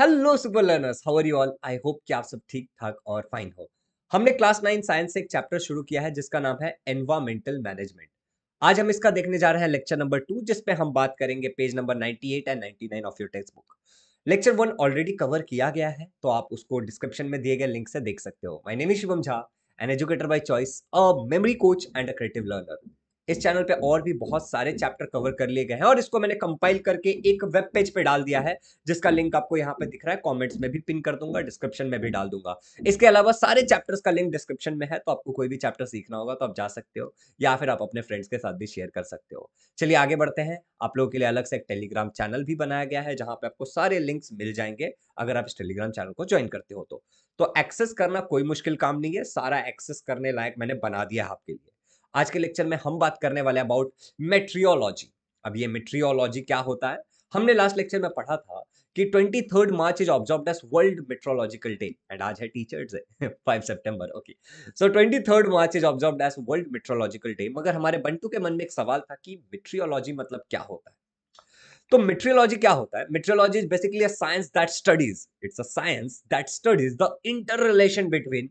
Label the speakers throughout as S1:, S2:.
S1: hello super learners how are you all I hope कि आप सब ठीक ठाक और फाइन हो हमने क्लास नाइन साइंस से एक चैप्टर शुरू किया है जिसका नाम है एनवायरमेंटल मैनेजमेंट आज हम इसका देखने जा रहे हैं लेक्चर नंबर टू जिसपे हम बात करेंगे page number ninety eight and ninety nine of your text book lecture one already cover किया गया है तो आप उसको डिस्क्रिप्शन में दिए गए लिंक से देख सकते हो my name is Shivam Jha an educator by choice a memory coach and a creative learner इस चैनल पे और भी बहुत सारे चैप्टर कवर कर लिए गए हैं और इसको मैंने कंपाइल करके एक वेब पेज पे डाल दिया है जिसका लिंक आपको यहाँ पे दिख रहा है कमेंट्स में भी पिन कर दूंगा डिस्क्रिप्शन में भी डाल दूंगा इसके अलावा सारे चैप्टर्स का लिंक डिस्क्रिप्शन में है तो आपको कोई भी चैप्टर सीखना होगा तो आप जा सकते हो या फिर आप अपने फ्रेंड्स के साथ भी शेयर कर सकते हो चलिए आगे बढ़ते हैं आप लोगों के लिए अलग से एक टेलीग्राम चैनल भी बनाया गया है जहाँ पे आपको सारे लिंक्स मिल जाएंगे अगर आप इस टेलीग्राम चैनल को ज्वाइन करते हो तो एक्सेस तो करना कोई मुश्किल काम नहीं है सारा एक्सेस करने लायक मैंने बना दिया है आपके लिए आज के लेक्चर में हम बात करने वाले अबाउट मेट्रियोलॉजी अब ये मेट्रियोलॉजी क्या होता है हमने लास्ट लेक्चर में पढ़ा था कि third March is observe as world meteorological day and आज है teachers day five September okay so third March is observe as world meteorological day मगर हमारे बंटू के मन में एक सवाल था कि मेट्रियोलॉजी मतलब क्या होता है तो मेट्रियोलॉजी क्या होता है meteorology is basically science that studies it's a science that studies the inter relation between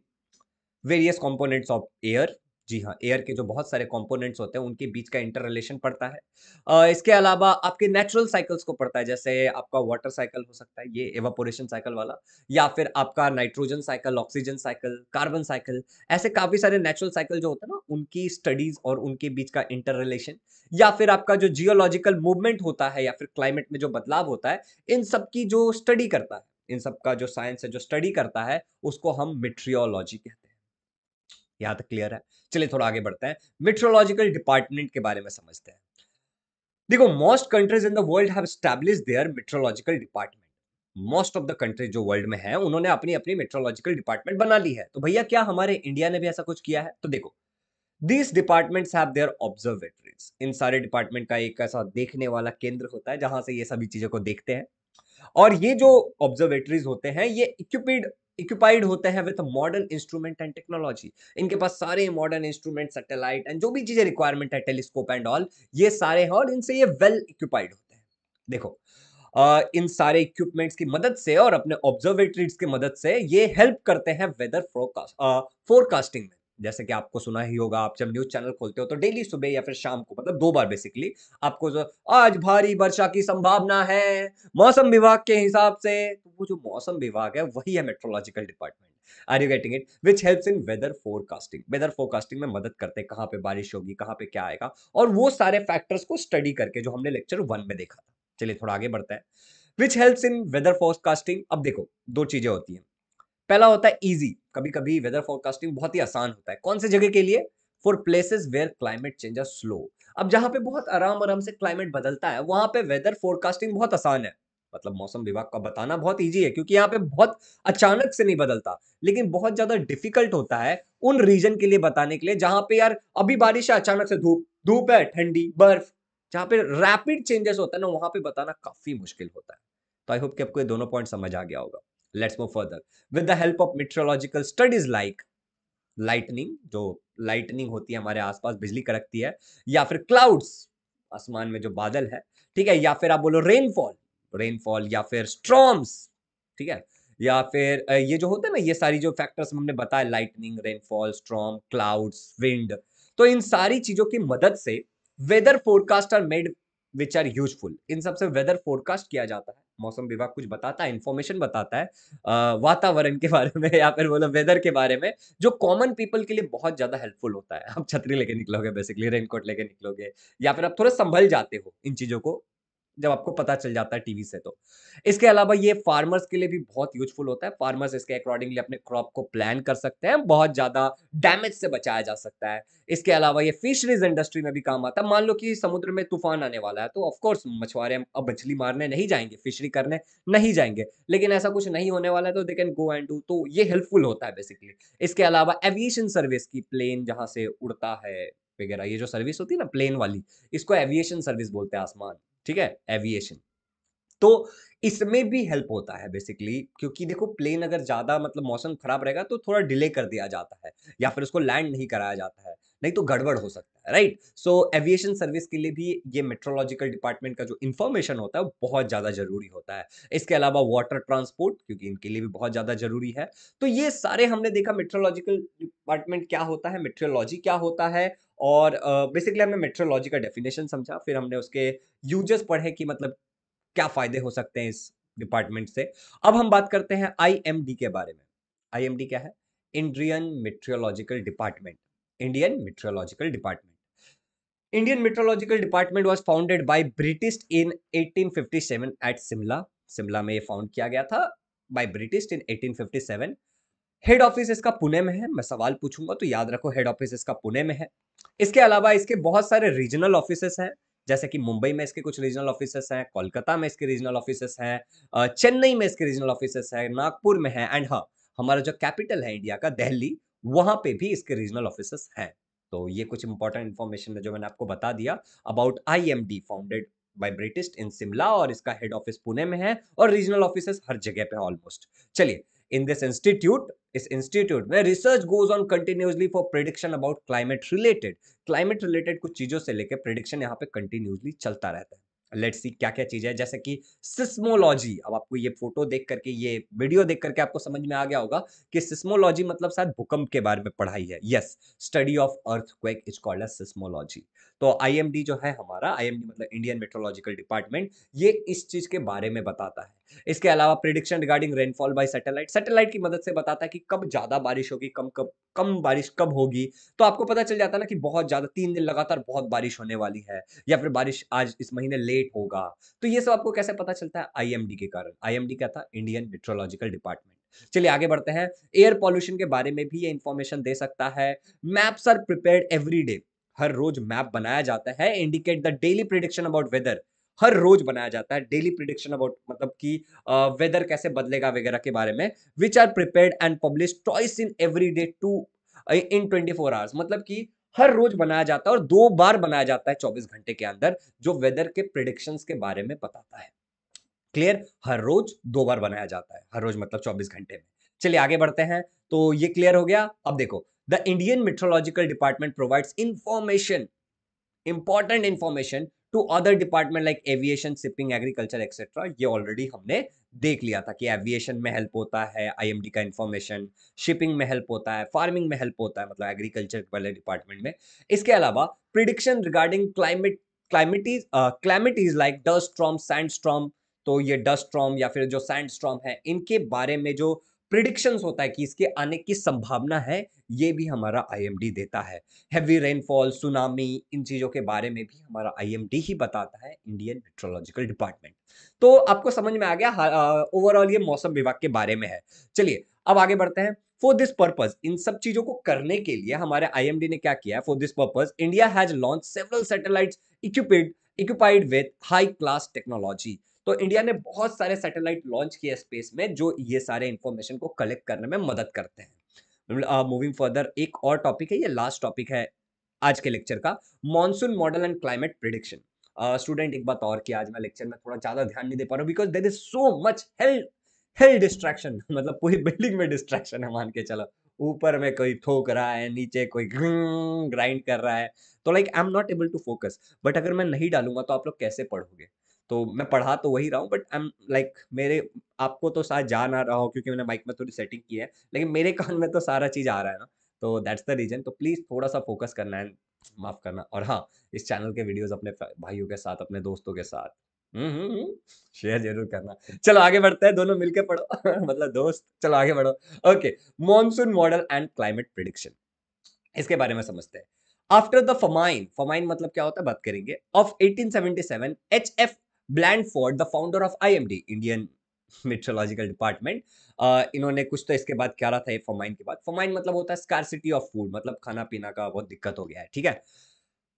S1: various components of air जी हाँ एयर के जो बहुत सारे कंपोनेंट्स होते हैं उनके बीच का इंटर रिलेशन पड़ता है इसके अलावा आपके नेचुरल साइकिल्स को पड़ता है जैसे आपका वाटर साइकिल हो सकता है ये एवापोरेशन साइकिल वाला या फिर आपका nitrogen cycle oxygen cycle carbon cycle ऐसे काफ़ी सारे नेचुरल साइकिल जो होते हैं ना उनकी स्टडीज और उनके बीच का इंटर रिलेशन या फिर आपका जो जियोलॉजिकल मूवमेंट होता है या फिर क्लाइमेट में जो बदलाव होता है इन सब की जो स्टडी करता है इन सब का जो साइंस है जो स्टडी करता है उसको हम मिट्रियोलॉजी कहते हैं यहाँ तक क्लियर है चलिए थोड़ा आगे बढ़ते हैं मेट्रोलॉजिकल डिपार्टमेंट के बारे में समझते हैं देखो most countries in the world have meteorological department most of the countries जो वर्ल्ड में है उन्होंने अपनी अपनी मेट्रोलॉजिकल डिपार्टमेंट बना ली है तो भैया क्या हमारे इंडिया ने भी ऐसा कुछ किया है तो देखो दिस डिपार्टमेंट हैटरीज इन सारे डिपार्टमेंट का एक ऐसा देखने वाला केंद्र होता है जहां से ये सभी चीजों को देखते हैं और ये जो ऑब्जर्वेटरीज होते हैं ये इक्विपीड इक्विपाइड होते हैं with modern instrument and technology इनके पास सारे मॉडर्न इंस्ट्रूमेंट सैटेलाइट एंड जो भी चीज़ें रिक्वायरमेंट है टेलीस्कोप एंड ऑल ये सारे हैं और इनसे ये वेल इक्विपाइड होते हैं देखो आ, इन सारे इक्विपमेंट्स की मदद से और अपने ऑब्जर्वेटरीज की मदद से ये हेल्प करते हैं वेदर फोरकास्ट फोरकास्टिंग में जैसे कि आपको सुना ही होगा आप जब न्यूज चैनल खोलते हो तो डेली सुबह या फिर शाम को मतलब दो बार बेसिकली आपको जो आज भारी वर्षा की संभावना है मौसम विभाग के हिसाब से तो वो जो मौसम विभाग है वही है meteorological department are you getting it which helps in weather forecasting weather forecasting में मदद करते हैं कहाँ पे बारिश होगी कहाँ पे क्या आएगा और वो सारे फैक्टर्स को स्टडी करके जो हमने लेक्चर वन में देखा था चलिए थोड़ा आगे बढ़ते हैं which helps in weather forecasting अब देखो दो चीजें होती हैं पहला होता है ईजी कभी कभी वेदर फोरकास्टिंग बहुत ही आसान होता है कौन से जगह के लिए for places where climate change are slow अब जहां पे बहुत आराम आराम से क्लाइमेट बदलता है वहां पे वेदर फोरकास्टिंग बहुत आसान है मतलब मौसम विभाग का बताना बहुत ईजी है क्योंकि यहाँ पे बहुत अचानक से नहीं बदलता लेकिन बहुत ज्यादा डिफिकल्ट होता है उन रीजन के लिए बताने के लिए जहां पे यार अभी बारिश है अचानक से धूप धूप है ठंडी बर्फ जहाँ पे रैपिड चेंजेस होता है ना वहां पे बताना काफी मुश्किल होता है तो आई होप कि आपको ये दोनों पॉइंट समझ आ गया होगा let's move further with the help of meteorological studies like lightning जो लाइटनिंग होती है हमारे आसपास बिजली कड़कती है या फिर क्लाउड्स आसमान में जो बादल है ठीक है या फिर आप बोलो रेनफॉल रेनफॉल या फिर स्ट्रॉम्स ठीक है या फिर ये जो होता है ना ये सारी जो फैक्टर्स हमने बताया lightning rainfall storm clouds wind तो इन सारी चीज़ों की मदद से weather forecast are made which are useful in सबसे वेदर फोरकास्ट किया जाता है मौसम विभाग कुछ बताता है इन्फॉर्मेशन बताता है वातावरण के बारे में या फिर बोलो वेदर के बारे में जो कॉमन पीपल के लिए बहुत ज़्यादा हेल्पफुल होता है आप छतरी लेके निकलोगे बेसिकली रेनकोट लेके निकलोगे या फिर आप थोड़ा संभल जाते हो इन चीज़ों को जब आपको पता चल जाता है टीवी से तो इसके अलावा ये फार्मर्स के लिए भी बहुत यूजफुल होता है फार्मर्स इसके अकॉर्डिंगली अपने क्रॉप को प्लान कर सकते हैं बहुत ज़्यादा डैमेज से बचाया जा सकता है इसके अलावा ये फिशरीज इंडस्ट्री में भी काम आता है मान लो कि समुद्र में तूफान आने वाला है तो ऑफकोर्स मछुआरे अब मछली मारने नहीं जाएंगे फिशरी करने नहीं जाएंगे लेकिन ऐसा कुछ नहीं होने वाला है तो they can go and do तो ये हेल्पफुल होता है बेसिकली इसके अलावा एविएशन सर्विस की प्लेन जहाँ से उड़ता है वगैरह ये जो सर्विस होती है ना प्लेन वाली इसको एविएशन सर्विस बोलते हैं आसमान ठीक है एविएशन तो इसमें भी हेल्प होता है बेसिकली क्योंकि देखो प्लेन अगर ज़्यादा मतलब मौसम खराब रहेगा तो थोड़ा डिले कर दिया जाता है या फिर उसको लैंड नहीं कराया जाता है नहीं तो गड़बड़ हो सकता है राइट सो एविएशन सर्विस के लिए भी ये मेट्रोलॉजिकल डिपार्टमेंट का जो इन्फॉर्मेशन होता है बहुत ज़्यादा ज़रूरी होता है इसके अलावा वाटर ट्रांसपोर्ट क्योंकि इनके लिए भी बहुत ज़्यादा ज़रूरी है तो ये सारे हमने देखा मेट्रोलॉजिकल डिपार्टमेंट क्या होता है मेट्रोलॉजी क्या होता है और बेसिकली हमने मेट्रोलॉजी का डेफिनेशन समझा फिर हमने उसके यूजर्स पढ़े कि मतलब क्या फ़ायदे हो सकते हैं इस डिपार्टमेंट से अब हम बात करते हैं आईएमडी के बारे में आईएमडी क्या है Indian meteorological department Indian meteorological department Indian meteorological department was founded by British in eighteen eight Shimla Simla में ये फाउंड किया गया था by British in eighteen head office इसका पुणे में है मैं सवाल पूछूंगा तो याद रखो हेड ऑफिस इसका पुणे में है इसके अलावा इसके बहुत सारे रीजनल ऑफिस हैं जैसे कि मुंबई में इसके कुछ रीजनल ऑफिस हैं कोलकाता में इसके रीजनल ऑफिसेस हैं चेन्नई में इसके रीजनल ऑफिस हैं नागपुर में है एंड हाँ हमारा जो कैपिटल है इंडिया का दिल्ली वहां पे भी इसके रीजनल ऑफिस हैं तो ये कुछ इंपॉर्टेंट इन्फॉर्मेशन है जो मैंने आपको बता दिया about I founded by British in Shimla और इसका हेड ऑफिस पुणे में है और रीजनल ऑफिस हर जगह पे ऑलमोस्ट चलिए इन दिस इंस्टीट्यूट इस इंस्टीट्यूट में research goes on continuously for prediction about climate related climate related कुछ चीज़ों से लेकर प्रिडिक्शन यहाँ पे कंटिन्यूसली चलता रहता है लेट्स सी क्या क्या चीज़ है जैसे कि सिस्मोलॉजी अब आपको ये फोटो देख करके ये वीडियो देख करके आपको समझ में आ गया होगा कि सिस्मोलॉजी मतलब शायद भूकंप के बारे में पढ़ाई है yes study of earthquake is called seismology तो आईएमडी जो है हमारा आईएमडी मतलब इंडियन मेट्रोलॉजिकल डिपार्टमेंट ये इस चीज़ के बारे में बताता है इसके अलावा prediction regarding rainfall by satellite satellite की मदद से बताता है कि कब ज़्यादा बारिश होगी कम कब कम बारिश कब होगी तो आपको पता चल जाता है ना कि बहुत ज़्यादा तीन दिन लगातार बहुत बारिश होने वाली है या फिर बारिश आज इस महीने लेट होगा तो ये सब आपको कैसे पता चलता है आई के कारण आई क्या था इंडियन मेट्रोलॉजिकल डिपार्टमेंट चलिए आगे बढ़ते हैं एयर पॉल्यूशन के बारे में भी ये इंफॉर्मेशन दे सकता है maps are prepared every day हर रोज मैप बनाया जाता है indicate the daily prediction about weather हर रोज बनाया जाता है डेली प्रिडिक्शन अबाउट मतलब कि वेदर कैसे बदलेगा वगैरह के बारे में which are prepare and publish twice in every day two in twenty four hours मतलब कि हर रोज बनाया जाता है और दो बार बनाया जाता है चौबीस घंटे के अंदर जो वेदर के प्रिडिक्शन के बारे में बताता है क्लियर हर रोज दो बार बनाया जाता है हर रोज मतलब चौबीस घंटे में चलिए आगे बढ़ते हैं तो ये क्लियर हो गया अब देखो the Indian meteorological department provides information important information to other department like aviation shipping agriculture etcetera ये ऑलरेडी हमने देख लिया था कि एविएशन में हेल्प होता है आईएमडी का इन्फॉर्मेशन शिपिंग में हेल्प होता है फार्मिंग में हेल्प होता है मतलब एग्रीकल्चर वाले डिपार्टमेंट में इसके अलावा prediction regarding climate calamities calamities like dust storm sand storm तो ये डस्ट स्ट्रॉम या फिर जो सैंड स्ट्रॉम है इनके बारे में जो प्रिडिक्शंस होता है कि इसके आने की संभावना है ये भी हमारा आईएमडी देता है हैवी रेनफॉल सुनामी इन चीज़ों के बारे में भी हमारा आईएमडी ही बताता है इंडियन मेट्रोलॉजिकल डिपार्टमेंट तो आपको समझ में आ गया ओवरऑल ये मौसम विभाग के बारे में है चलिए अब आगे बढ़ते हैं फॉर दिस पर्पज इन सब चीजों को करने के लिए हमारे आई ने क्या किया है for this purpose India has launch several satellite equipped equipped with high class technology तो इंडिया ने बहुत सारे सैटेलाइट लॉन्च किए स्पेस में जो ये सारे इन्फॉर्मेशन को कलेक्ट करने में मदद करते हैं मूविंग मतलब, फर्दर uh, एक और टॉपिक है ये लास्ट टॉपिक है आज के लेक्चर का monsoon model and climate prediction student एक बात और कि आज मैं लेक्चर में थोड़ा ज़्यादा ध्यान नहीं दे पा रहा हूँ because there is so much hell hell distraction मतलब पूरी बिल्डिंग में डिस्ट्रैक्शन है मान के चलो ऊपर में कोई थोक रहा है नीचे कोई ग्राइंड कर रहा है तो like I am not able to focus but अगर मैं नहीं डालूंगा तो आप लोग कैसे पढ़ोगे तो मैं पढ़ा तो वही रहा हूँ बट आई एम लाइक मेरे आपको तो शायद जा ना रहा हो क्योंकि मैंने माइक में थोड़ी सेटिंग की है लेकिन मेरे कान में तो सारा चीज़ आ रहा है ना तो दैट्स द रीजन तो प्लीज़ थोड़ा सा फोकस करना है माफ़ करना और हाँ इस चैनल के वीडियोस अपने भाइयों के साथ अपने दोस्तों के साथ शेयर हम्म, हम्म, हम्म, जरूर करना चलो आगे बढ़ते हैं दोनों मिलके पढ़ो मतलब दोस्त चलो आगे बढ़ो okay monsoon model and climate prediction इसके बारे में समझते हैं आफ्टर द फमाइन फमाइन मतलब क्या होता है बात करेंगे of 1877 HF Blandford the founder of IMD Indian meteorological department इन्होंने कुछ तो इसके बाद क्या रहा था ये फॉर्माइन के बाद फोमाइन मतलब होता है स्कारसिटी ऑफ फूड मतलब खाना पीना का बहुत दिक्कत हो गया है ठीक है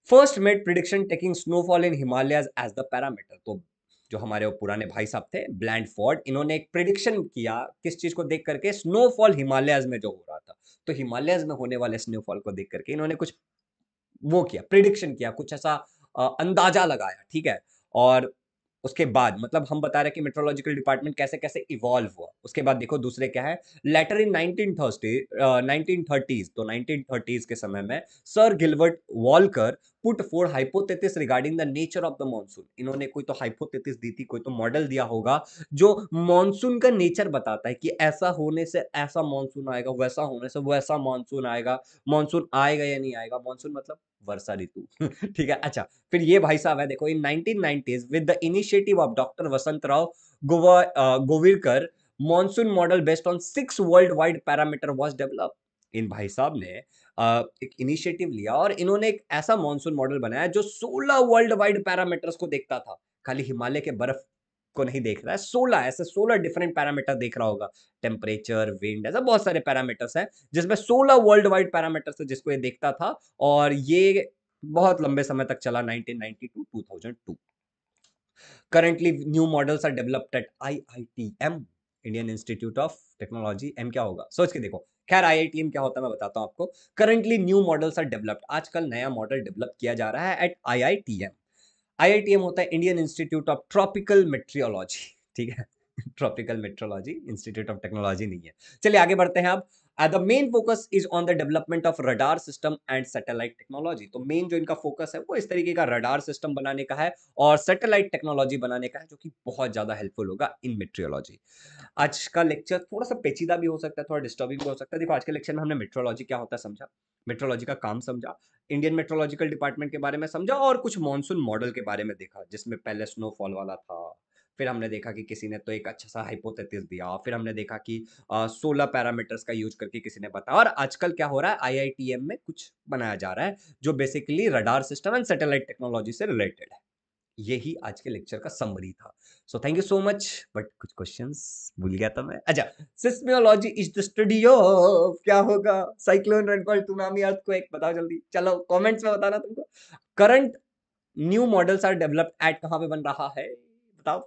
S1: first made prediction taking snowfall in Himalayas as the parameter तो जो हमारे वो पुराने भाई साहब थे ब्लैंड फोर्ड इन्होंने एक प्रिडिक्शन किया किस चीज़ को देख करके स्नोफॉल हिमालयाज में जो हो रहा था तो हिमालयाज में होने वाले स्नोफॉल को देख करके इन्होंने कुछ वो किया प्रिडिक्शन किया कुछ ऐसा अंदाजा लगाया ठीक है और उसके बाद मतलब हम बता रहे हैं कि मेट्रोलॉजिकल डिपार्टमेंट कैसे कैसे इवॉल्व हुआ उसके बाद देखो दूसरे क्या है later in nineteen thirty nineteen thirties तो नाइनटीन थर्टीज के समय में सर गिलवर्ट Walker put forth hypothesis regarding the nature of the monsoon इन्होंने कोई तो हाइपोथेसिस दी थी कोई तो मॉडल दिया होगा जो मॉनसून का नेचर बताता है कि ऐसा होने से ऐसा मॉनसून आएगा वैसा होने से वैसा मॉनसून आएगा मॉनसून आएगा या नहीं आएगा मॉनसून मतलब वर्षा ऋतु ठीक है अच्छा फिर ये भाई साहब है देखो in nineteen nineties with the initiative of doctor Vasant Rao Govilkar monsoon model based on six world wide parameter was develop in भाई साहब ने एक इनिशिएटिव लिया और इन्होंने एक ऐसा मानसून मॉडल बनाया जो 16 वर्ल्ड वाइड पैरामीटर्स को देखता था खाली हिमालय के बर्फ को नहीं देख रहा है सोलह ऐसे सोलह डिफरेंट पैरामीटर देख रहा होगा टेम्परेचर विंड ऐसा बहुत सारे पैरामीटर्स हैं जिसमें सोलह वर्ल्ड वाइड पैरामीटर्स है जिसको ये देखता था और ये बहुत लंबे समय तक चला 1992 2002 models are models are developed at IITM Indian institute of technology M क्या होगा सोच के देखो खैर आई आई क्या होता है मैं बताता हूँ आपको currently new models are developed आजकल नया मॉडल डेवलप किया जा रहा है एट आई आई होता है Indian institute of tropical meteorology ठीक है tropical meteorology institute of technology नहीं है चलिए आगे बढ़ते हैं अब the main focus is on the development of radar system and satellite technology तो मेन जो इनका फोकस है वो इस तरीके का रडार सिस्टम बनाने का है और सैटेलाइट टेक्नोलॉजी बनाने का है जो कि बहुत ज़्यादा हेल्पफुल होगा इन मेट्रियोलॉजी आज का लेक्चर थोड़ा सा पेचीदा भी हो सकता है थोड़ा डिस्टर्बिंग भी हो सकता है देखो आज के लेक्चर में हमने मेट्रोलॉजी क्या होता है समझा मेट्रोलॉजी का काम समझा इंडियन मेट्रोलॉजिकल डिपार्टमेंट के बारे में समझा और कुछ मानसून मॉडल के बारे में देखा जिसमें पहले स्नोफॉल वाला था फिर हमने देखा कि किसी ने तो एक अच्छा सा हाइपोथेसिस दिया फिर हमने देखा कि सोलह पैरामीटर्स का यूज करके किसी ने बताया और आजकल क्या हो रहा है आई में कुछ बनाया जा रहा है जो basically radar system and satellite technology से रिलेटेड है यही आज के लेक्चर का समरी था so thank you so much but कुछ क्वेश्चन भूल गया था मैं अच्छा seismology is the study of क्या होगा साइक्लोन रेनफॉल टूनामी अर्थ को एक बताओ जल्दी चलो कमेंट्स में बताना तुमको current new models are developed at कहाँ पे बन रहा है बताओ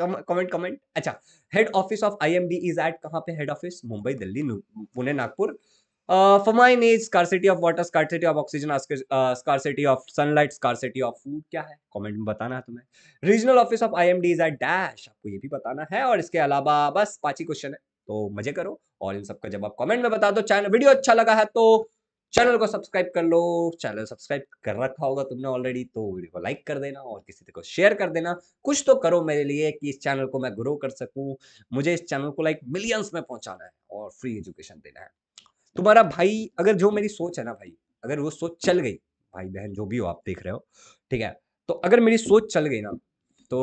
S1: बताओ कमेंट कमेंट अच्छा head office of I M B is at कहाँ पे head office Mumbai Delhi Pune Nagpur for famine is scarcity of water scarcity of oxygen scarcity of sunlight scarcity of food क्या है कॉमेंट में बताना है तुम्हें regional office of I M D is at dash आपको ये भी बताना है और इसके अलावा बस पाँच ही क्वेश्चन है तो मजे करो और इन सबका जब आप कॉमेंट में बता दो चैनल वीडियो अच्छा लगा है तो चैनल को सब्सक्राइब कर लो चैनल सब्सक्राइब कर रखा होगा तुमने ऑलरेडी तो वीडियो को लाइक कर देना और किसी को शेयर कर देना कुछ तो करो मेरे लिए कि इस चैनल को मैं ग्रो कर सकूं मुझे इस चैनल को लाइक मिलियंस में पहुंचाना है और फ्री एजुकेशन देना है तुम्हारा भाई अगर जो मेरी सोच है ना भाई अगर वो सोच चल गई भाई बहन जो भी हो आप देख रहे हो ठीक है तो अगर मेरी सोच चल गई ना तो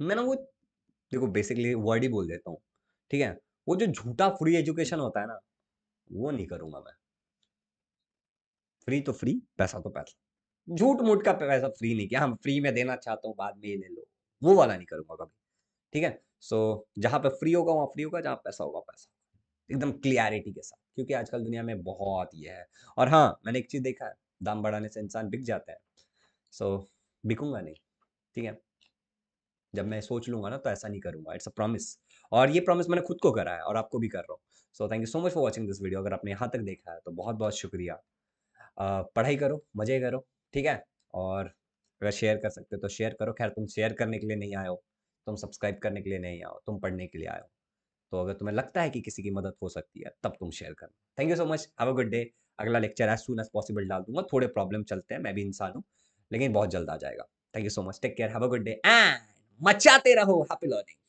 S1: मैं ना वो देखो बेसिकली वर्ड ही बोल देता हूँ ठीक है वो जो झूठा फ्री एजुकेशन होता है ना वो नहीं करूँगा मैं फ्री तो फ्री पैसा तो पैसा झूठ मूठ का पैसा फ्री नहीं किया हम फ्री में देना चाहता हूँ बाद में ये ले लो वो वाला नहीं करूँगा कभी ठीक है सो so, जहाँ पे फ्री होगा वहाँ फ्री होगा जहाँ पैसा होगा पैसा एकदम क्लियरिटी के साथ क्योंकि आजकल दुनिया में बहुत ये है और हाँ मैंने एक चीज़ देखा है दाम बढ़ाने से इंसान बिक जाता है सो so, बिकूंगा नहीं ठीक है जब मैं सोच लूंगा ना तो ऐसा नहीं करूंगा इट्स अ प्रॉमिस और ये प्रॉमिस मैंने खुद को करा है और आपको भी कर रहा हूँ so thank you so much for watching this video अगर आपने यहाँ तक देखा है तो बहुत बहुत शुक्रिया पढ़ाई करो मज़े करो ठीक है और अगर शेयर कर सकते हो तो शेयर करो खैर तुम शेयर करने के लिए नहीं आए हो तुम सब्सक्राइब करने के लिए नहीं आओ तुम पढ़ने के लिए आए हो तो अगर तुम्हें लगता है कि किसी की मदद हो सकती है तब तुम शेयर करो thank you so much have a good day अगला lecture as soon as possible डाल दूंगा थोड़े प्रॉब्लम चलते हैं मैं भी इंसान हूँ लेकिन बहुत जल्द आ जाएगा thank you so much take care have a good day and मचाते रहो हैप्पी लर्निंग